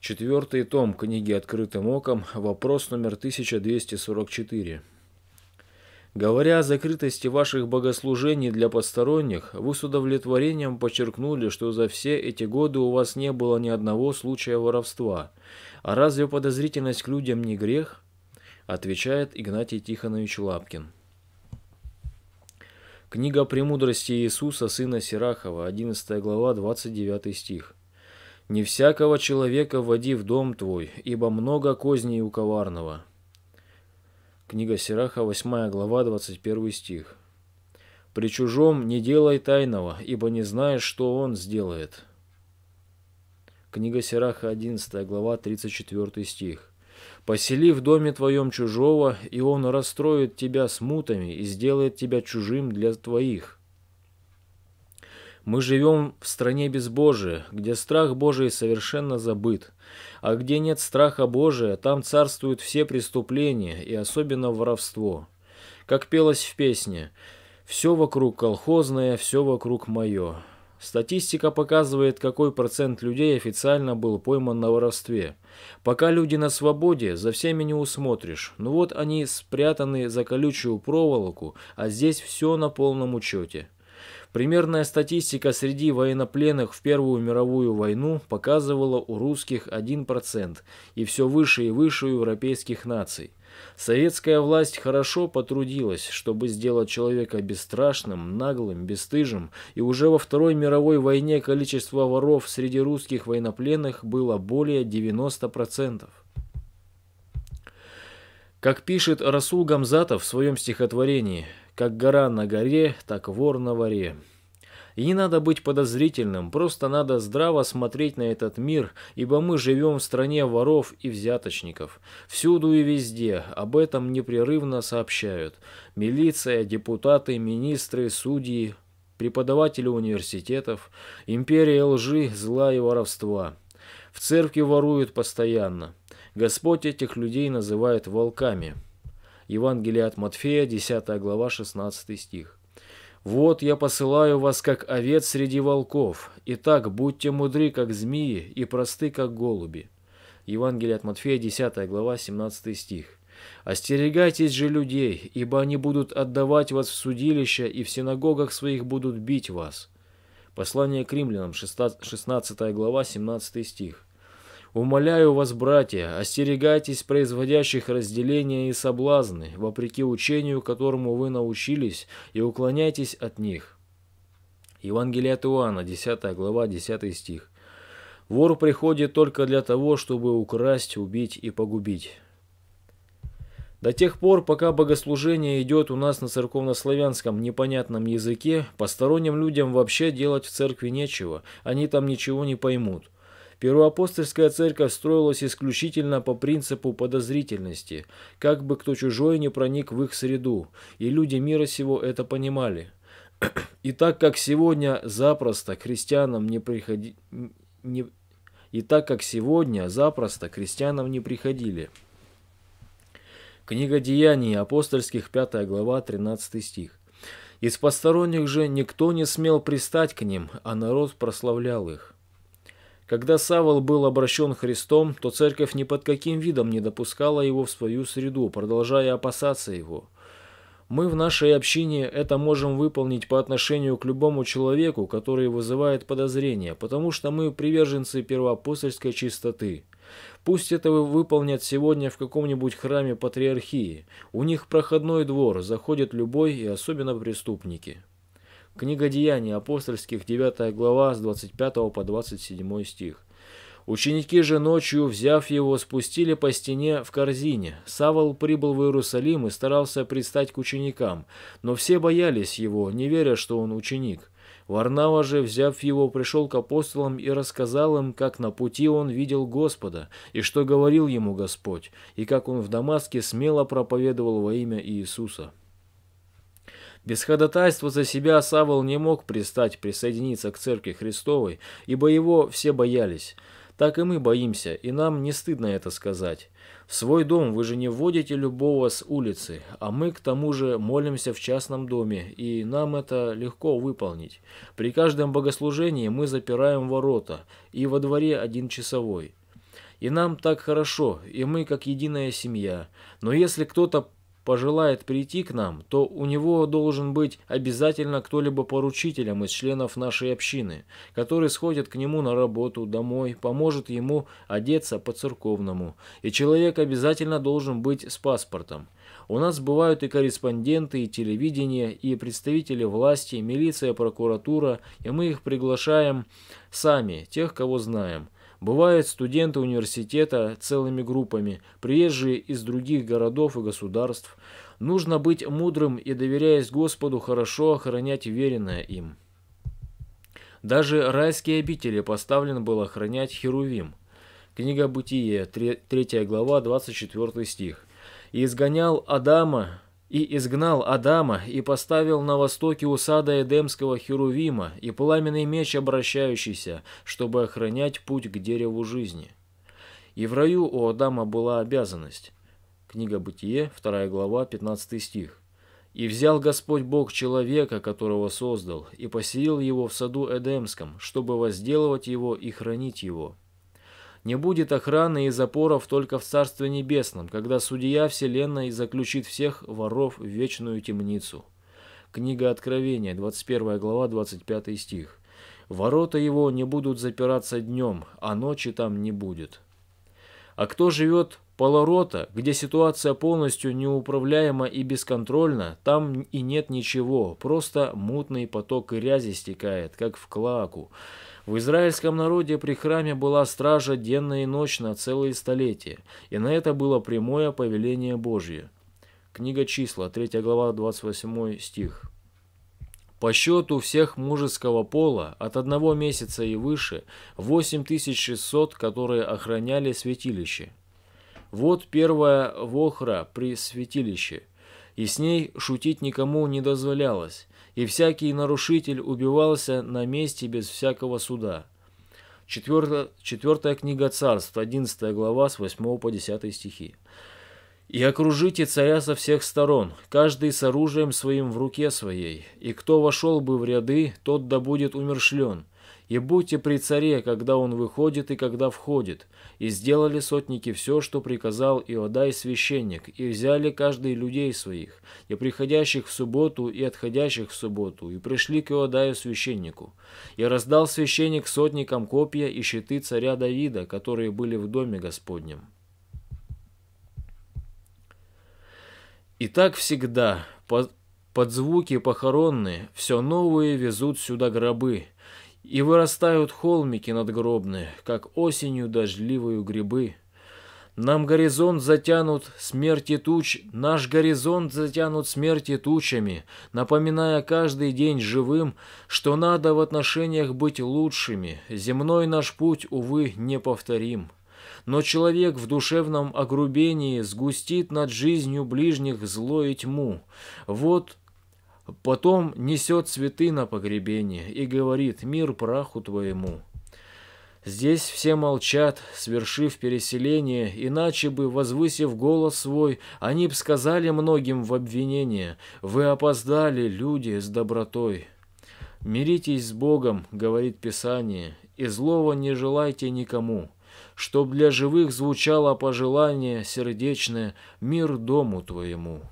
Четвертый том книги «Открытым оком», вопрос номер 1244. Говоря о закрытости ваших богослужений для посторонних, вы с удовлетворением подчеркнули, что за все эти годы у вас не было ни одного случая воровства. А разве подозрительность к людям не грех? Отвечает Игнатий Тихонович Лапкин. Книга «Премудрости Иисуса, сына Сирахова», 11 глава, 29 стих. Не всякого человека води в дом твой, ибо много козней у коварного». Книга Сираха, 8 глава, 21 стих. «При чужом не делай тайного, ибо не знаешь, что он сделает». Книга Сираха, 11 глава, 34 стих. «Посели в доме твоем чужого, и он расстроит тебя смутами и сделает тебя чужим для твоих. Мы живем в стране безбожия, где страх Божий совершенно забыт. А где нет страха Божия, там царствуют все преступления и особенно воровство. Как пелось в песне «Все вокруг колхозное, все вокруг мое». Статистика показывает, какой процент людей официально был пойман на воровстве. Пока люди на свободе, за всеми не усмотришь. Ну вот они спрятаны за колючую проволоку, а здесь все на полном учете. Примерная статистика среди военнопленных в Первую мировую войну показывала у русских 1% и все выше и выше у европейских наций. Советская власть хорошо потрудилась, чтобы сделать человека бесстрашным, наглым, бесстыжим, и уже во Второй мировой войне количество воров среди русских военнопленных было более 90%. Как пишет Расул Гамзатов в своем стихотворении – как гора на горе, так вор на воре. И не надо быть подозрительным, просто надо здраво смотреть на этот мир, ибо мы живем в стране воров и взяточников. Всюду и везде, об этом непрерывно сообщают. Милиция, депутаты, министры, судьи, преподаватели университетов, империя лжи, зла и воровства. В церкви воруют постоянно. Господь этих людей называет волками. Евангелие от Матфея, 10 глава, 16 стих. «Вот я посылаю вас, как овец среди волков. и так будьте мудры, как змеи, и просты, как голуби». Евангелие от Матфея, 10 глава, 17 стих. «Остерегайтесь же людей, ибо они будут отдавать вас в судилища, и в синагогах своих будут бить вас». Послание к римлянам, 16 глава, 17 стих. Умоляю вас, братья, остерегайтесь производящих разделения и соблазны, вопреки учению, которому вы научились, и уклоняйтесь от них. Евангелие от Иоанна, 10 глава, 10 стих. Вор приходит только для того, чтобы украсть, убить и погубить. До тех пор, пока богослужение идет у нас на церковнославянском непонятном языке, посторонним людям вообще делать в церкви нечего, они там ничего не поймут. Первоапостольская церковь строилась исключительно по принципу подозрительности, как бы кто чужой не проник в их среду, и люди мира сего это понимали. И так как сегодня запросто крестьянам не приходи... не... И так как сегодня запросто крестьянам не приходили. Книга Деяний апостольских, 5 глава, 13 стих. Из посторонних же никто не смел пристать к ним, а народ прославлял их. Когда Савол был обращен Христом, то церковь ни под каким видом не допускала его в свою среду, продолжая опасаться его. Мы в нашей общине это можем выполнить по отношению к любому человеку, который вызывает подозрения, потому что мы приверженцы первоапостольской чистоты. Пусть это выполнят сегодня в каком-нибудь храме патриархии. У них проходной двор, заходит любой и особенно преступники. Книга Деяний апостольских, 9 глава, с 25 по 27 стих. Ученики же ночью, взяв его, спустили по стене в корзине. Савол прибыл в Иерусалим и старался предстать к ученикам, но все боялись его, не веря, что он ученик. Варнава же, взяв его, пришел к апостолам и рассказал им, как на пути он видел Господа, и что говорил ему Господь, и как он в Дамаске смело проповедовал во имя Иисуса. Без ходатайства за себя Савол не мог пристать присоединиться к Церкви Христовой, ибо его все боялись. Так и мы боимся, и нам не стыдно это сказать. В свой дом вы же не вводите любого с улицы, а мы к тому же молимся в частном доме, и нам это легко выполнить. При каждом богослужении мы запираем ворота, и во дворе один часовой. И нам так хорошо, и мы как единая семья. Но если кто-то пожелает прийти к нам, то у него должен быть обязательно кто-либо поручителем из членов нашей общины, который сходит к нему на работу, домой, поможет ему одеться по-церковному. И человек обязательно должен быть с паспортом. У нас бывают и корреспонденты, и телевидение, и представители власти, милиция, прокуратура, и мы их приглашаем сами, тех, кого знаем. Бывают студенты университета целыми группами, приезжие из других городов и государств. Нужно быть мудрым и, доверяясь Господу, хорошо охранять веренное им. Даже райские обители поставлен был охранять Херувим. Книга Бытие, 3 глава, 24 стих. «И изгонял Адама и изгнал Адама, и поставил на востоке у Эдемского Херувима и пламенный меч обращающийся, чтобы охранять путь к дереву жизни. И в раю у Адама была обязанность. Книга Бытие, 2 глава, 15 стих. «И взял Господь Бог человека, которого создал, и поселил его в саду Эдемском, чтобы возделывать его и хранить его». Не будет охраны и запоров только в Царстве Небесном, когда Судья Вселенной заключит всех воров в вечную темницу. Книга Откровения, 21 глава, 25 стих. Ворота его не будут запираться днем, а ночи там не будет. А кто живет Полорота, где ситуация полностью неуправляема и бесконтрольна, там и нет ничего, просто мутный поток и рязи стекает, как в клаку. В израильском народе при храме была стража денно и ночно целые столетия, и на это было прямое повеление Божье. Книга числа, 3 глава, 28 стих. По счету всех мужеского пола от одного месяца и выше 8600, которые охраняли святилище. Вот первая вохра при святилище, и с ней шутить никому не дозволялось, и всякий нарушитель убивался на месте без всякого суда. Четвертая, четвертая книга царств, 11 глава, с 8 по 10 стихи. «И окружите царя со всех сторон, каждый с оружием своим в руке своей, и кто вошел бы в ряды, тот да будет умершлен, и будьте при царе, когда он выходит и когда входит. И сделали сотники все, что приказал Иодай священник, и взяли каждый людей своих, и приходящих в субботу, и отходящих в субботу, и пришли к Иодаю священнику. И раздал священник сотникам копья и щиты царя Давида, которые были в доме Господнем. И так всегда, под, под звуки похоронные, все новые везут сюда гробы – и вырастают холмики надгробные, как осенью дождливую грибы. Нам горизонт затянут смерти туч, наш горизонт затянут смерти тучами, напоминая каждый день живым, что надо в отношениях быть лучшими, земной наш путь, увы, неповторим. Но человек в душевном огрубении сгустит над жизнью ближних зло и тьму. Вот Потом несет цветы на погребение и говорит «Мир праху твоему». Здесь все молчат, свершив переселение, иначе бы, возвысив голос свой, они б сказали многим в обвинение «Вы опоздали, люди, с добротой». «Миритесь с Богом», — говорит Писание, — «и злого не желайте никому» чтоб для живых звучало пожелание сердечное «Мир дому твоему».